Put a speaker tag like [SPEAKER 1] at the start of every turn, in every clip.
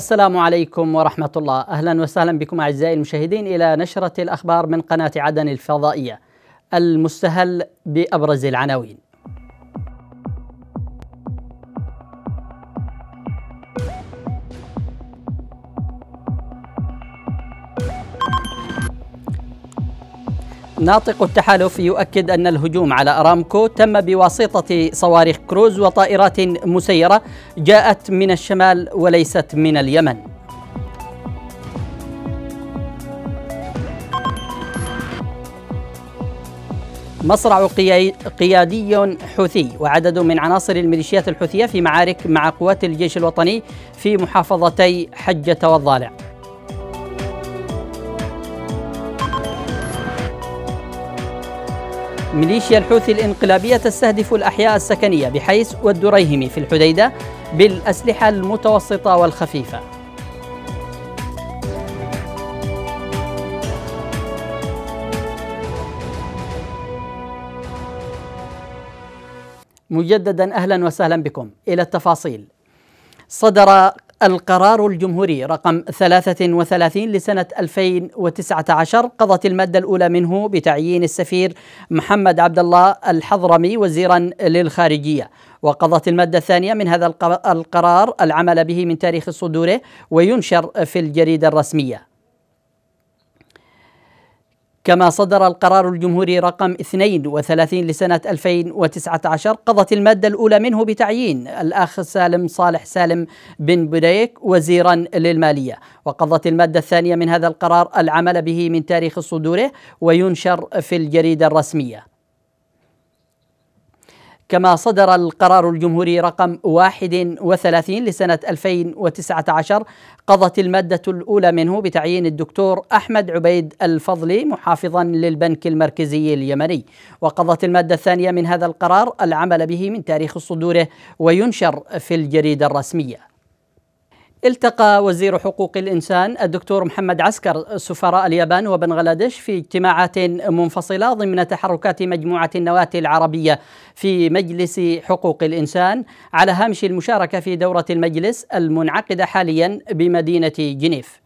[SPEAKER 1] السلام عليكم ورحمة الله أهلا وسهلا بكم أعزائي المشاهدين إلى نشرة الأخبار من قناة عدن الفضائية المستهل بأبرز العناوين ناطق التحالف يؤكد أن الهجوم على أرامكو تم بواسطة صواريخ كروز وطائرات مسيرة جاءت من الشمال وليست من اليمن مصرع قيادي حوثي وعدد من عناصر الميليشيات الحوثية في معارك مع قوات الجيش الوطني في محافظتي حجة والضالع ميليشيا الحوثي الانقلابية تستهدف الأحياء السكنية بحيس والدريهمي في الحديدة بالأسلحة المتوسطة والخفيفة مجددا أهلا وسهلا بكم إلى التفاصيل صدر القرار الجمهوري رقم 33 لسنة 2019 قضت المادة الأولى منه بتعيين السفير محمد عبد الله الحضرمي وزيرا للخارجية وقضت المادة الثانية من هذا القرار العمل به من تاريخ صدوره وينشر في الجريدة الرسمية كما صدر القرار الجمهوري رقم 32 لسنة 2019 قضت المادة الأولى منه بتعيين الأخ سالم صالح سالم بن بديك وزيرا للمالية وقضت المادة الثانية من هذا القرار العمل به من تاريخ صدوره وينشر في الجريدة الرسمية كما صدر القرار الجمهوري رقم 31 لسنة 2019 قضت المادة الأولى منه بتعيين الدكتور أحمد عبيد الفضلي محافظا للبنك المركزي اليمني وقضت المادة الثانية من هذا القرار العمل به من تاريخ صدوره وينشر في الجريدة الرسمية التقى وزير حقوق الإنسان الدكتور محمد عسكر سفراء اليابان وبنغلاديش في اجتماعات منفصلة ضمن تحركات مجموعة النواة العربية في مجلس حقوق الإنسان على هامش المشاركة في دورة المجلس المنعقدة حاليا بمدينة جنيف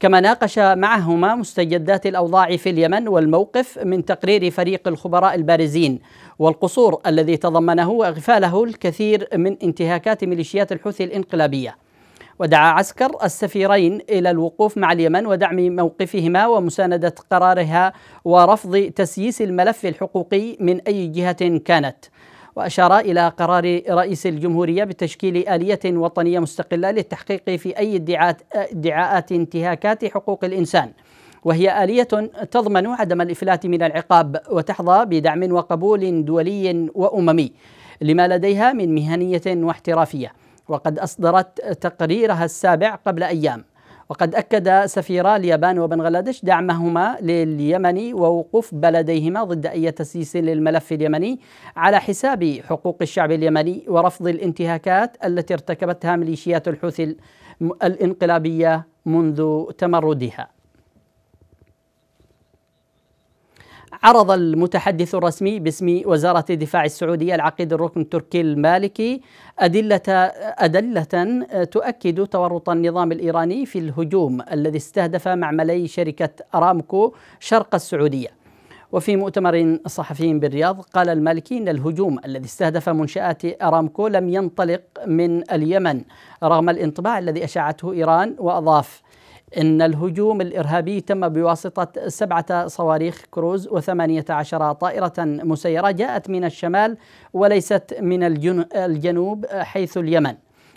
[SPEAKER 1] كما ناقش معهما مستجدات الاوضاع في اليمن والموقف من تقرير فريق الخبراء البارزين والقصور الذي تضمنه واغفاله الكثير من انتهاكات ميليشيات الحوثي الانقلابيه ودعا عسكر السفيرين إلى الوقوف مع اليمن ودعم موقفهما ومساندة قرارها ورفض تسييس الملف الحقوقي من أي جهة كانت وأشار إلى قرار رئيس الجمهورية بتشكيل آلية وطنية مستقلة للتحقيق في أي ادعاءات, انتهاكات حقوق الإنسان وهي آلية تضمن عدم الإفلات من العقاب وتحظى بدعم وقبول دولي وأممي لما لديها من مهنية واحترافية وقد أصدرت تقريرها السابع قبل أيام وقد أكد سفيرا اليابان وبنغلاديش دعمهما لليمن ووقوف بلديهما ضد أي تسييس للملف اليمني على حساب حقوق الشعب اليمني ورفض الانتهاكات التي ارتكبتها ميليشيات الحوثي الانقلابية منذ تمردها عرض المتحدث الرسمي باسم وزارة الدفاع السعودية العقيد الركن التركي المالكي أدلة أدلة تؤكد تورط النظام الإيراني في الهجوم الذي استهدف معملي شركة أرامكو شرق السعودية وفي مؤتمر صحفي بالرياض قال المالكي ان الهجوم الذي استهدف منشات ارامكو لم ينطلق من اليمن رغم الانطباع الذي اشاعته ايران واضاف إن الهجوم الإرهابي تم بواسطة سبعة صواريخ كروز وثمانية عشر طائرة مسيرة جاءت من الشمال وليست من الجنوب حيث اليمن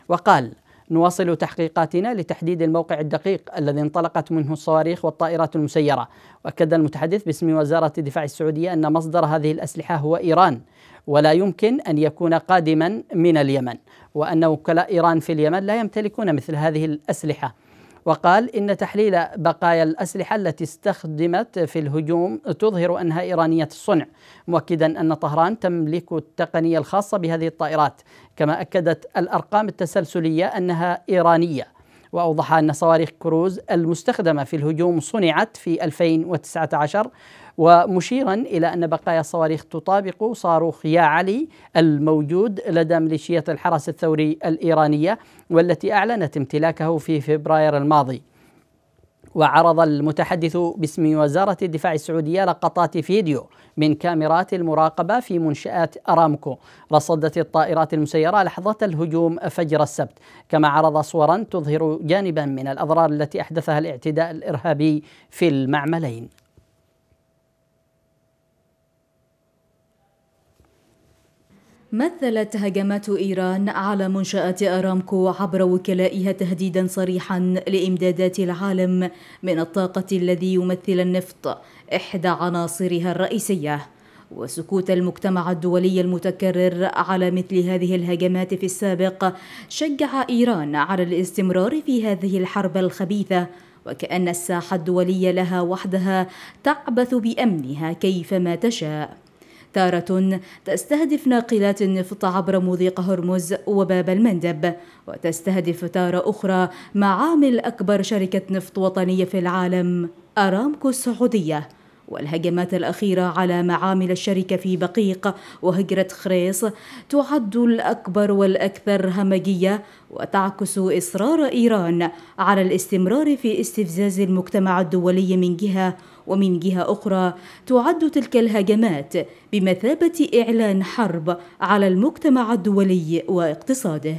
[SPEAKER 1] وقال نواصل تحقيقاتنا لتحديد الموقع الدقيق الذي انطلقت منه الصواريخ والطائرات المسيرة وأكد المتحدث باسم وزارة الدفاع السعودية أن مصدر هذه الأسلحة هو إيران ولا يمكن أن يكون قادما من اليمن وأن وكلاء إيران في اليمن لا يمتلكون مثل هذه الأسلحة وقال إن تحليل بقايا الأسلحة التي استخدمت في الهجوم تظهر أنها إيرانية الصنع مؤكدا أن طهران تملك التقنية الخاصة بهذه الطائرات كما أكدت الأرقام التسلسلية أنها إيرانية وأوضح أن صواريخ كروز المستخدمة في الهجوم صنعت في 2019 ومشيرا إلى أن بقايا الصواريخ تطابق صاروخ يا علي الموجود لدى ميليشيات الحرس الثوري الإيرانية والتي أعلنت امتلاكه في فبراير الماضي وعرض المتحدث باسم وزارة الدفاع السعودية لقطات فيديو من كاميرات المراقبة في منشآت أرامكو رصدت الطائرات المسيرة لحظة الهجوم فجر السبت كما عرض صورا تظهر جانبا من الأضرار التي أحدثها الاعتداء الإرهابي في المعملين
[SPEAKER 2] مثلت هجمات إيران على منشآت أرامكو عبر وكلائها تهديدا صريحا لإمدادات العالم من الطاقة الذي يمثل النفط إحدى عناصرها الرئيسية وسكوت المجتمع الدولي المتكرر على مثل هذه الهجمات في السابق شجع إيران على الاستمرار في هذه الحرب الخبيثة وكأن الساحة الدولية لها وحدها تعبث بأمنها كيفما تشاء تارة تستهدف ناقلات النفط عبر مضيق هرمز وباب المندب وتستهدف تارة أخرى معامل أكبر شركة نفط وطنية في العالم أرامكو السعودية والهجمات الأخيرة على معامل الشركة في بقيق وهجرة خريص تعد الأكبر والأكثر همجية وتعكس إصرار إيران على الاستمرار في استفزاز المجتمع الدولي من جهة ومن جهة أخرى تعد تلك الهجمات بمثابة إعلان حرب على المجتمع الدولي واقتصاده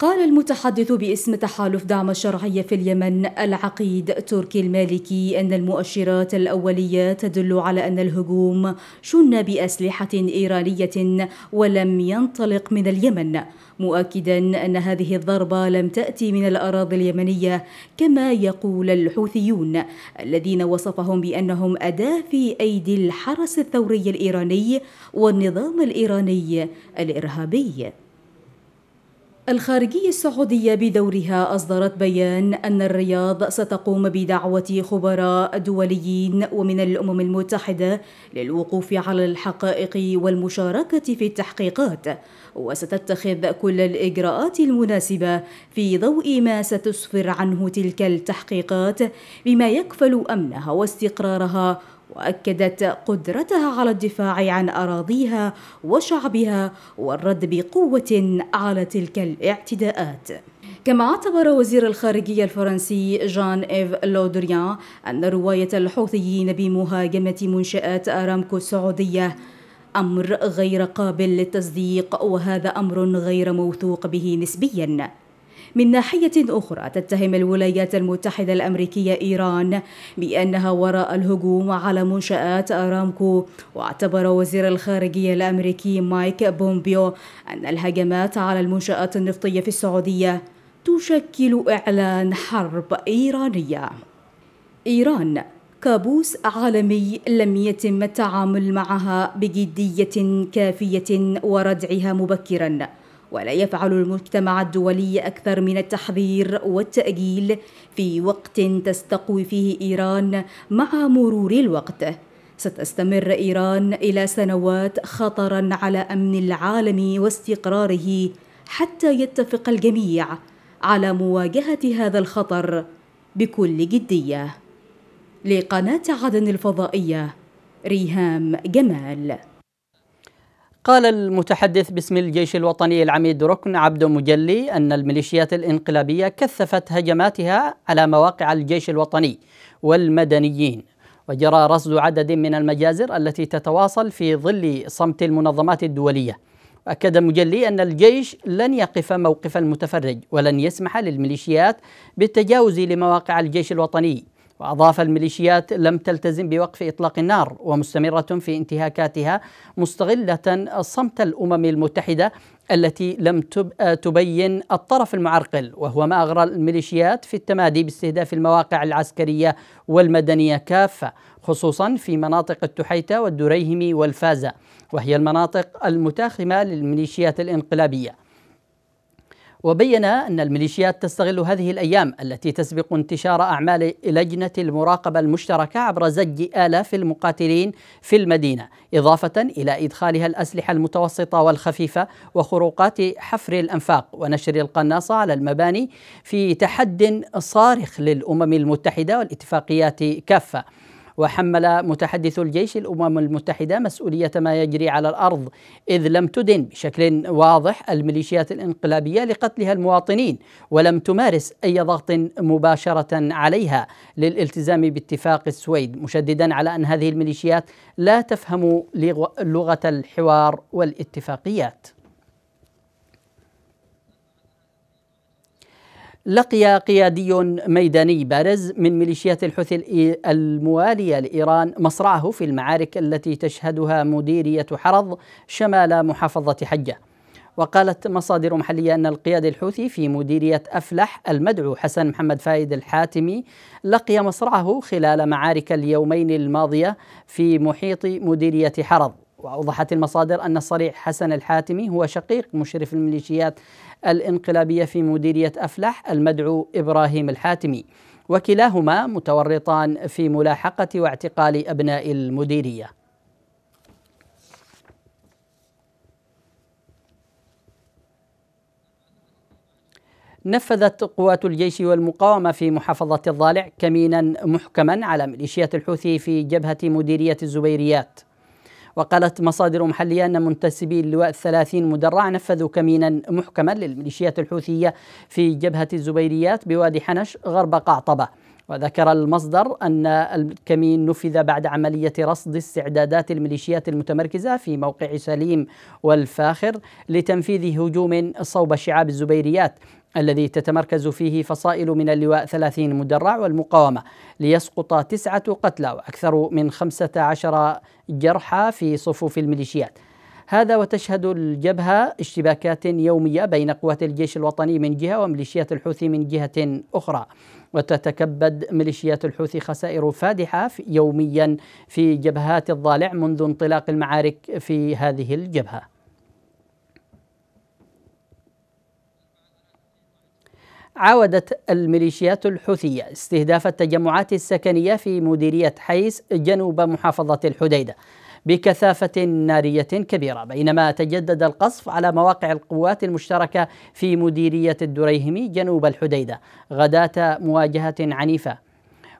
[SPEAKER 2] قال المتحدث باسم تحالف دعم الشرعية في اليمن العقيد تركي المالكي أن المؤشرات الأولية تدل على أن الهجوم شن بأسلحة إيرانية ولم ينطلق من اليمن مؤكدا أن هذه الضربة لم تأتي من الأراضي اليمنية كما يقول الحوثيون الذين وصفهم بأنهم أداة في أيدي الحرس الثوري الإيراني والنظام الإيراني الإرهابي الخارجية السعودية بدورها أصدرت بيان أن الرياض ستقوم بدعوة خبراء دوليين ومن الأمم المتحدة للوقوف على الحقائق والمشاركة في التحقيقات وستتخذ كل الإجراءات المناسبة في ضوء ما ستسفر عنه تلك التحقيقات بما يكفل أمنها واستقرارها واكدت قدرتها على الدفاع عن اراضيها وشعبها والرد بقوه على تلك الاعتداءات كما اعتبر وزير الخارجية الفرنسي جان إيف لودريان أن رواية الحوثيين بمهاجمة منشآت أرامكو السعودية أمر غير قابل للتصديق وهذا أمر غير موثوق به نسبياً من ناحية أخرى تتهم الولايات المتحدة الأمريكية إيران بأنها وراء الهجوم على منشآت أرامكو واعتبر وزير الخارجية الأمريكي مايك بومبيو أن الهجمات على المنشآت النفطية في السعودية تشكل إعلان حرب إيرانية إيران كابوس عالمي لم يتم التعامل معها بجدية كافية وردعها مبكراً ولا يفعل المجتمع الدولي أكثر من التحذير والتأجيل في وقت تستقوي فيه إيران مع مرور الوقت ستستمر إيران إلى سنوات خطرا على أمن العالم واستقراره حتى يتفق الجميع على مواجهة هذا الخطر بكل جدية لقناة عدن الفضائية ريهام جمال
[SPEAKER 1] قال المتحدث باسم الجيش الوطني العميد ركن عبد مجلي أن الميليشيات الإنقلابية كثفت هجماتها على مواقع الجيش الوطني والمدنيين وجرى رصد عدد من المجازر التي تتواصل في ظل صمت المنظمات الدولية أكد مجلي أن الجيش لن يقف موقف المتفرج ولن يسمح للميليشيات بالتجاوز لمواقع الجيش الوطني وأضاف الميليشيات لم تلتزم بوقف إطلاق النار ومستمرة في انتهاكاتها مستغلة صمت الأمم المتحدة التي لم تبين الطرف المعرقل وهو ما أغرى الميليشيات في التمادي باستهداف المواقع العسكرية والمدنية كافة خصوصا في مناطق التحيتة والدريهمي والفازة وهي المناطق المتاخمة للميليشيات الانقلابية وبين أن الميليشيات تستغل هذه الأيام التي تسبق انتشار أعمال لجنة المراقبة المشتركة عبر زج آلاف المقاتلين في المدينة إضافة إلى إدخالها الأسلحة المتوسطة والخفيفة وخروقات حفر الأنفاق ونشر القناصة على المباني في تحد صارخ للأمم المتحدة والاتفاقيات كافة وحمل متحدث الجيش الأمم المتحدة مسؤولية ما يجري على الأرض إذ لم تدن بشكل واضح الميليشيات الانقلابية لقتلها المواطنين ولم تمارس أي ضغط مباشرة عليها للالتزام باتفاق السويد مشددا على أن هذه الميليشيات لا تفهم لغة الحوار والاتفاقيات لقي قيادي ميداني بارز من ميليشيات الحوثي الموالية لإيران مصرعه في المعارك التي تشهدها مديرية حرض شمال محافظة حجة وقالت مصادر محلية أن القيادي الحوثي في مديرية أفلح المدعو حسن محمد فايد الحاتمي لقي مصرعه خلال معارك اليومين الماضية في محيط مديرية حرض وأوضحت المصادر أن الصريح حسن الحاتمي هو شقيق مشرف الميليشيات الانقلابية في مديرية أفلح المدعو إبراهيم الحاتمي وكلاهما متورطان في ملاحقة واعتقال أبناء المديرية نفذت قوات الجيش والمقاومة في محافظة الضالع كمينا محكما على ميليشيات الحوثي في جبهة مديرية الزبيريات وقالت مصادر محلية أن منتسبي اللواء الثلاثين مدرع نفذوا كمينا محكما للميليشيات الحوثية في جبهة الزبيريات بوادي حنش غرب قعطبة وذكر المصدر أن الكمين نفذ بعد عملية رصد استعدادات الميليشيات المتمركزة في موقع سليم والفاخر لتنفيذ هجوم صوب شعاب الزبيريات الذي تتمركز فيه فصائل من اللواء 30 مدرع والمقاومة ليسقط تسعة قتلى وأكثر من 15 جرحى في صفوف الميليشيات هذا وتشهد الجبهة اشتباكات يومية بين قوات الجيش الوطني من جهة وميليشيات الحوثي من جهة أخرى وتتكبد ميليشيات الحوثي خسائر فادحة يوميا في جبهات الضالع منذ انطلاق المعارك في هذه الجبهة عاودت الميليشيات الحوثية استهداف التجمعات السكنية في مديرية حيس جنوب محافظة الحديدة بكثافة نارية كبيرة بينما تجدد القصف على مواقع القوات المشتركة في مديرية الدريهمي جنوب الحديدة غداة مواجهة عنيفة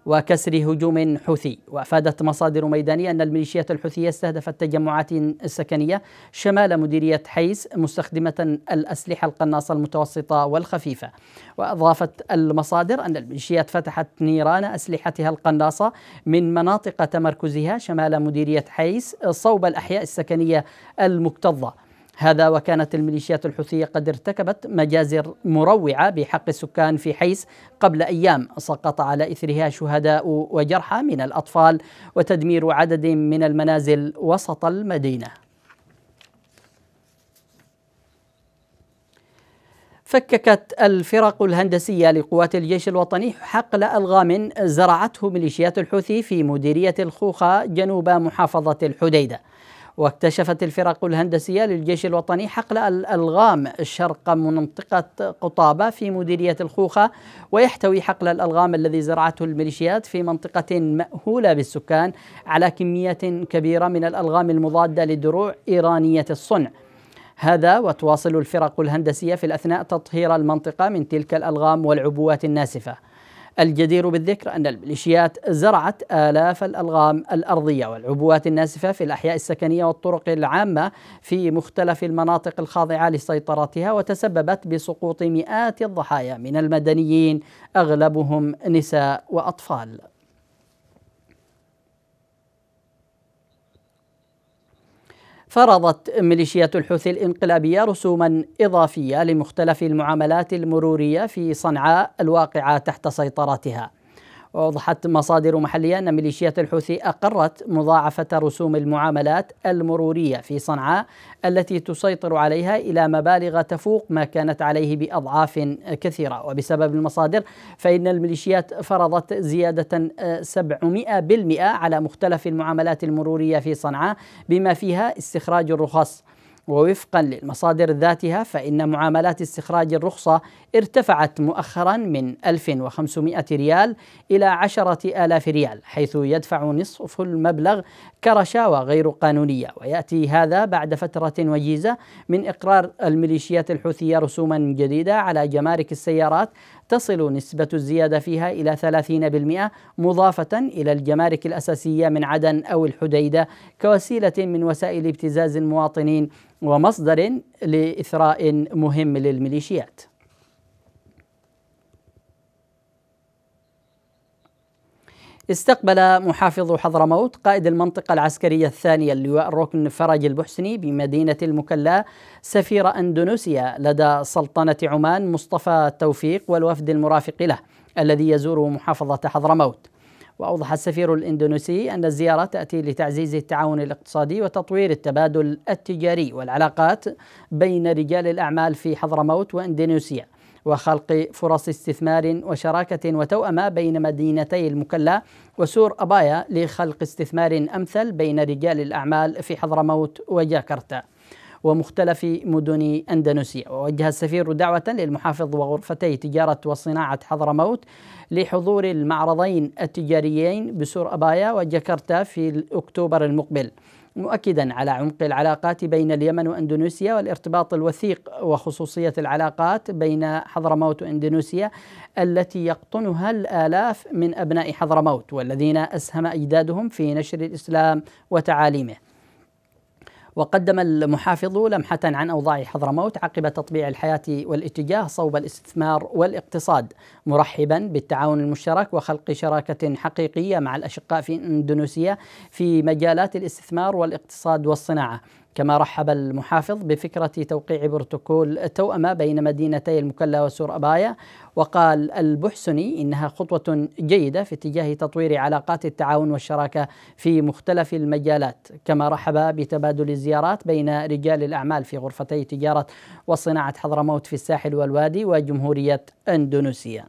[SPEAKER 1] وكسر هجوم حوثي وأفادت مصادر ميدانية أن الميليشيات الحوثية استهدفت تجمعات سكنية شمال مديرية حيس مستخدمة الأسلحة القناصة المتوسطة والخفيفة وأضافت المصادر أن الميليشيات فتحت نيران أسلحتها القناصة من مناطق تمركزها شمال مديرية حيس صوب الأحياء السكنية المكتظة هذا وكانت الميليشيات الحوثية قد ارتكبت مجازر مروعة بحق السكان في حيس قبل أيام سقط على إثرها شهداء وجرحى من الأطفال وتدمير عدد من المنازل وسط المدينة فككت الفرق الهندسية لقوات الجيش الوطني حقل ألغام زرعته ميليشيات الحوثي في مديرية الخوخة جنوب محافظة الحديدة واكتشفت الفرق الهندسية للجيش الوطني حقل الألغام شرق منطقة قطابة في مديرية الخوخة ويحتوي حقل الألغام الذي زرعته الميليشيات في منطقة مأهولة بالسكان على كمية كبيرة من الألغام المضادة لدروع إيرانية الصنع هذا وتواصل الفرق الهندسية في الأثناء تطهير المنطقة من تلك الألغام والعبوات الناسفة الجدير بالذكر أن الميليشيات زرعت آلاف الألغام الأرضية والعبوات الناسفة في الأحياء السكنية والطرق العامة في مختلف المناطق الخاضعة لسيطرتها وتسببت بسقوط مئات الضحايا من المدنيين أغلبهم نساء وأطفال فرضت ميليشيات الحوثي الانقلابية رسوما إضافية لمختلف المعاملات المرورية في صنعاء الواقعة تحت سيطرتها وأوضحت مصادر محلية أن ميليشيات الحوثي أقرت مضاعفة رسوم المعاملات المرورية في صنعاء التي تسيطر عليها إلى مبالغ تفوق ما كانت عليه بأضعاف كثيرة وبسبب المصادر فإن الميليشيات فرضت زيادة 700% على مختلف المعاملات المرورية في صنعاء بما فيها استخراج الرخص ووفقا للمصادر ذاتها فإن معاملات استخراج الرخصة ارتفعت مؤخرا من 1500 ريال إلى 10000 ريال حيث يدفع نصف المبلغ كرشاوى غير قانونية ويأتي هذا بعد فترة وجيزة من إقرار الميليشيات الحوثية رسوما جديدة على جمارك السيارات تصل نسبة الزيادة فيها إلى 30% مضافة إلى الجمارك الأساسية من عدن أو الحديدة كوسيلة من وسائل ابتزاز المواطنين ومصدر لإثراء مهم للميليشيات استقبل محافظ حضرموت قائد المنطقة العسكرية الثانية اللواء الركن فرج البحسني بمدينة المكلا سفير أندونيسيا لدى سلطنة عمان مصطفى توفيق والوفد المرافق له الذي يزور محافظة حضرموت وأوضح السفير الإندونيسي أن الزيارة تأتي لتعزيز التعاون الاقتصادي وتطوير التبادل التجاري والعلاقات بين رجال الأعمال في حضرموت وإندونيسيا وخلق فرص استثمار وشراكة وتوأمة بين مدينتي المكلا وسور أبايا لخلق استثمار أمثل بين رجال الأعمال في حضرموت وجاكرتا ومختلف مدن أندونيسيا ووجه السفير دعوة للمحافظ وغرفتي تجارة وصناعة حضرموت لحضور المعرضين التجاريين بسور أبايا وجاكرتا في أكتوبر المقبل مؤكدا على عمق العلاقات بين اليمن واندونيسيا والارتباط الوثيق وخصوصيه العلاقات بين حضرموت واندونيسيا التي يقطنها الالاف من ابناء حضرموت والذين اسهم اجدادهم في نشر الاسلام وتعاليمه وقدم المحافظ لمحة عن أوضاع حضرموت عقب تطبيع الحياة والاتجاه صوب الاستثمار والاقتصاد مرحبا بالتعاون المشترك وخلق شراكة حقيقية مع الأشقاء في إندونيسيا في مجالات الاستثمار والاقتصاد والصناعة كما رحب المحافظ بفكرة توقيع بروتوكول توأمة بين مدينتي المكلا وسور أبايا وقال البحسني إنها خطوة جيدة في اتجاه تطوير علاقات التعاون والشراكة في مختلف المجالات كما رحب بتبادل الزيارات بين رجال الأعمال في غرفتي تجارة وصناعة حضرموت في الساحل والوادي وجمهورية أندونيسيا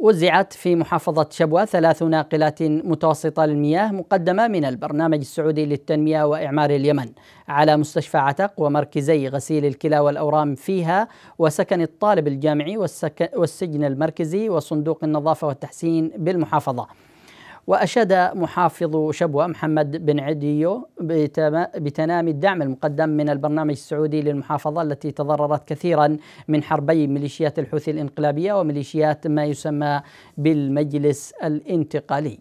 [SPEAKER 1] وزعت في محافظة شبوة ثلاث ناقلات متوسطة للمياه مقدمة من البرنامج السعودي للتنمية وإعمار اليمن على مستشفى عتق ومركزي غسيل الكلى والأورام فيها وسكن الطالب الجامعي والسجن المركزي وصندوق النظافة والتحسين بالمحافظة وأشاد محافظ شبوة محمد بن عديو بتنامي الدعم المقدم من البرنامج السعودي للمحافظة التي تضررت كثيرا من حربي ميليشيات الحوثي الانقلابية وميليشيات ما يسمى بالمجلس الانتقالي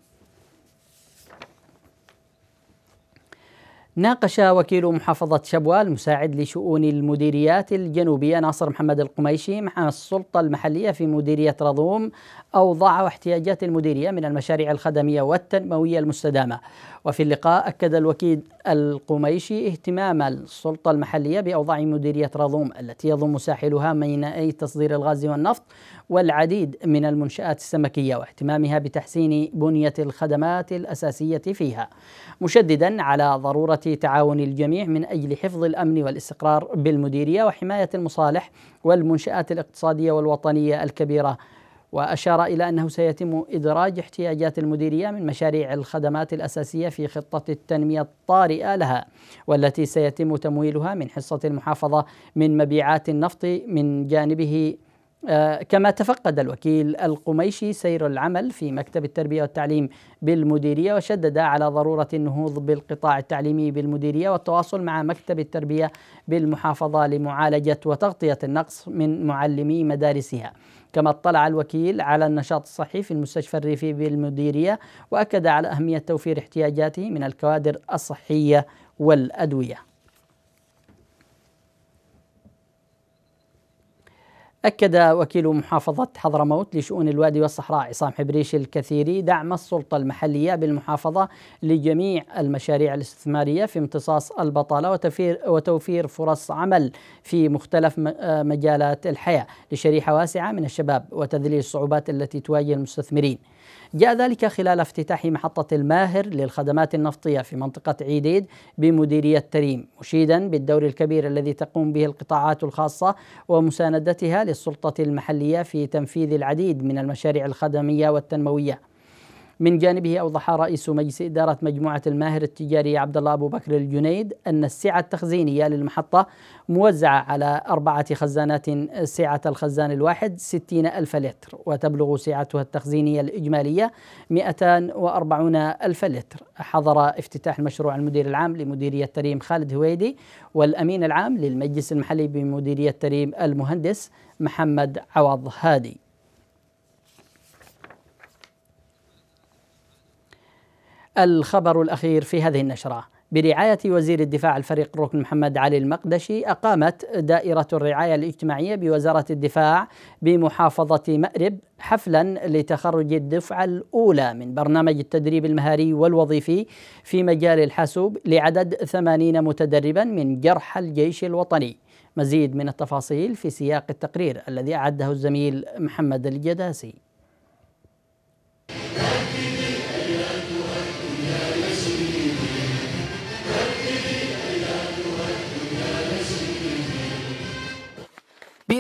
[SPEAKER 1] ناقش وكيل محافظة شبوة المساعد لشؤون المديريات الجنوبية ناصر محمد القميشي مع السلطة المحلية في مديرية رضوم أوضاع واحتياجات المديرية من المشاريع الخدمية والتنموية المستدامة وفي اللقاء أكد الوكيل القميشي اهتمام السلطة المحلية بأوضاع مديرية رضوم التي يضم ساحلها مينائي تصدير الغاز والنفط والعديد من المنشآت السمكية واهتمامها بتحسين بنية الخدمات الأساسية فيها مشددا على ضرورة في تعاون الجميع من أجل حفظ الأمن والاستقرار بالمديرية وحماية المصالح والمنشآت الاقتصادية والوطنية الكبيرة وأشار إلى أنه سيتم إدراج احتياجات المديرية من مشاريع الخدمات الأساسية في خطة التنمية الطارئة لها والتي سيتم تمويلها من حصة المحافظة من مبيعات النفط من جانبه آه، كما تفقد الوكيل القميشي سير العمل في مكتب التربيه والتعليم بالمديريه وشدد على ضروره النهوض بالقطاع التعليمي بالمديريه والتواصل مع مكتب التربيه بالمحافظه لمعالجه وتغطيه النقص من معلمي مدارسها. كما اطلع الوكيل على النشاط الصحي في المستشفى الريفي بالمديريه واكد على اهميه توفير احتياجاته من الكوادر الصحيه والادويه. أكد وكيل محافظة حضرموت لشؤون الوادي والصحراء عصام حبريش الكثيري دعم السلطة المحلية بالمحافظة لجميع المشاريع الاستثمارية في امتصاص البطالة وتوفير, وتوفير فرص عمل في مختلف آه، مجالات الحياة لشريحة واسعة من الشباب وتذليل الصعوبات التي تواجه المستثمرين جاء ذلك خلال افتتاح محطة الماهر للخدمات النفطية في منطقة عيديد بمديرية تريم مشيدا بالدور الكبير الذي تقوم به القطاعات الخاصة ومساندتها للسلطة المحلية في تنفيذ العديد من المشاريع الخدمية والتنموية من جانبه أوضح رئيس مجلس إدارة مجموعة الماهر التجاري عبد الله أبو بكر الجنيد أن السعة التخزينية للمحطة موزعة على أربعة خزانات سعة الخزان الواحد 60 ألف لتر وتبلغ سعتها التخزينية الإجمالية 240 ألف لتر حضر افتتاح المشروع المدير العام لمديرية تريم خالد هويدي والأمين العام للمجلس المحلي بمديرية تريم المهندس محمد عوض هادي الخبر الأخير في هذه النشرة برعاية وزير الدفاع الفريق ركن محمد علي المقدشي أقامت دائرة الرعاية الاجتماعية بوزارة الدفاع بمحافظة مأرب حفلا لتخرج الدفعة الأولى من برنامج التدريب المهاري والوظيفي في مجال الحاسوب لعدد ثمانين متدربا من جرح الجيش الوطني مزيد من التفاصيل في سياق التقرير الذي أعده الزميل محمد الجداسي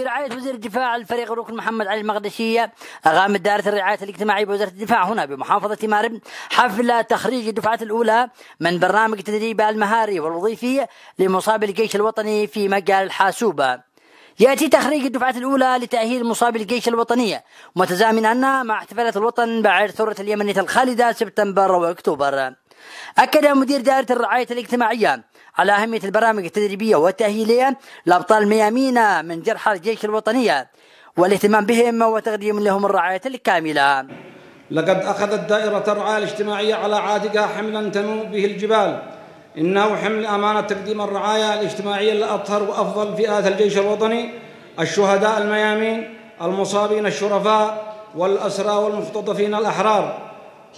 [SPEAKER 3] برعاية وزير الدفاع الفريق الركن محمد علي المقدشية أقامت دائرة الرعاية الاجتماعية بوزارة الدفاع هنا بمحافظة مارب حفل تخريج الدفعة الأولى من برنامج تدريب المهاري والوظيفي لمصاب الجيش الوطني في مجال الحاسوبة يأتي تخريج الدفعة الأولى لتأهيل مصاب الجيش الوطنية متزامنا مع احتفالات الوطن بعد ثورة اليمنية الخالدة سبتمبر وأكتوبر أكد مدير دائرة الرعاية الاجتماعية على أهمية البرامج التدريبية والتأهيلية لأبطال ميامينا من جرحى الجيش الوطنية والاهتمام بهم وتقديم لهم الرعاية الكاملة لقد أخذت دائرة الرعاية الاجتماعية على عاتقها حملا تنمو به
[SPEAKER 1] الجبال إنه حمل أمانة تقديم الرعاية الاجتماعية لأطهر وأفضل فئات الجيش الوطني الشهداء الميامين المصابين الشرفاء
[SPEAKER 3] والأسرى والمختطفين الأحرار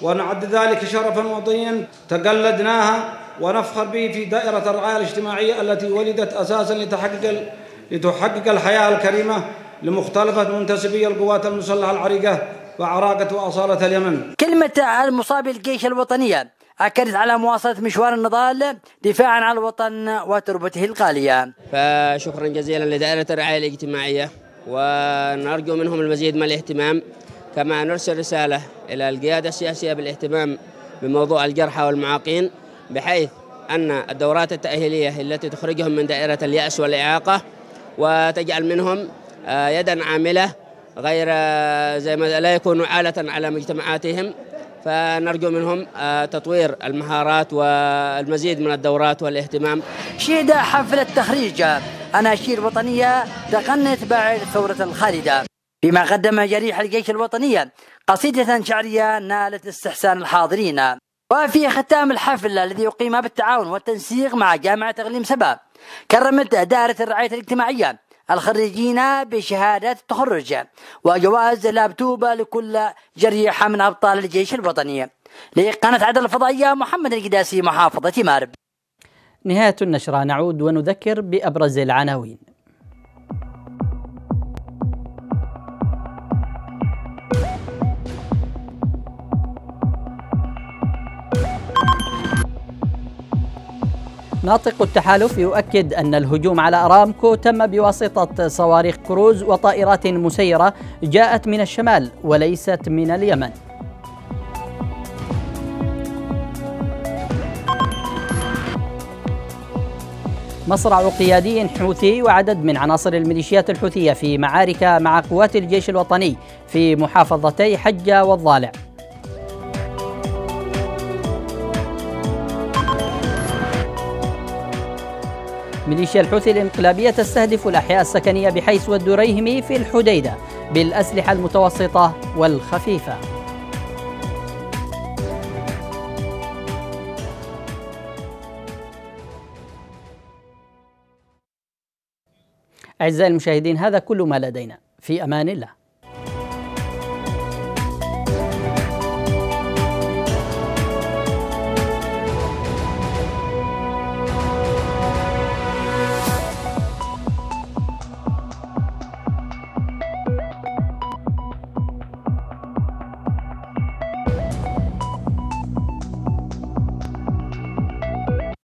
[SPEAKER 3] ونعد ذلك شرفا وطنيا تقلدناها ونفخر به في دائرة الرعاية الاجتماعية التي ولدت أساسا لتحقق
[SPEAKER 1] لتحقق الحياة الكريمة لمختلفة منتسبي القوات المسلحة العريقة
[SPEAKER 3] وعراقة وأصالة اليمن كلمة المصاب الجيش الوطنية أكدت على مواصلة مشوار النضال دفاعا عن الوطن وتربته الغالية فشكرا جزيلا لدائرة الرعاية الاجتماعية ونرجو منهم المزيد من الاهتمام كما نرسل رسالة إلى القيادة السياسية بالاهتمام بموضوع الجرحى والمعاقين بحيث أن الدورات التأهيلية التي تخرجهم من دائرة اليأس والإعاقة وتجعل منهم آه، يدا عاملة غير آه، زي ما لا يكونوا عالة على مجتمعاتهم فنرجو منهم آه، تطوير المهارات والمزيد من الدورات والاهتمام شهد حفلة تخريج أناشير وطنية تقنت بعد ثورة الخالدة بما قدم جريح الجيش الوطني قصيدة شعرية نالت استحسان الحاضرين وفي ختام الحفل الذي يقيم بالتعاون والتنسيق مع جامعة أغليم سبا كرمت دائرة الرعاية الاجتماعية الخريجين بشهادات التخرج وجوائز لابتوبة لكل جريحة من أبطال الجيش الوطني لقناة عدل الفضائية محمد القداسي محافظة مارب
[SPEAKER 1] نهاية النشرة نعود ونذكر بأبرز العناوين ناطق التحالف يؤكد أن الهجوم على أرامكو تم بواسطة صواريخ كروز وطائرات مسيرة جاءت من الشمال وليست من اليمن مصرع قيادي حوثي وعدد من عناصر الميليشيات الحوثية في معارك مع قوات الجيش الوطني في محافظتي حجة والضالع ميليشيا الحوثي الانقلابية تستهدف الأحياء السكنية بحيث والدريهمي في الحديدة بالأسلحة المتوسطة والخفيفة أعزائي المشاهدين هذا كل ما لدينا في أمان الله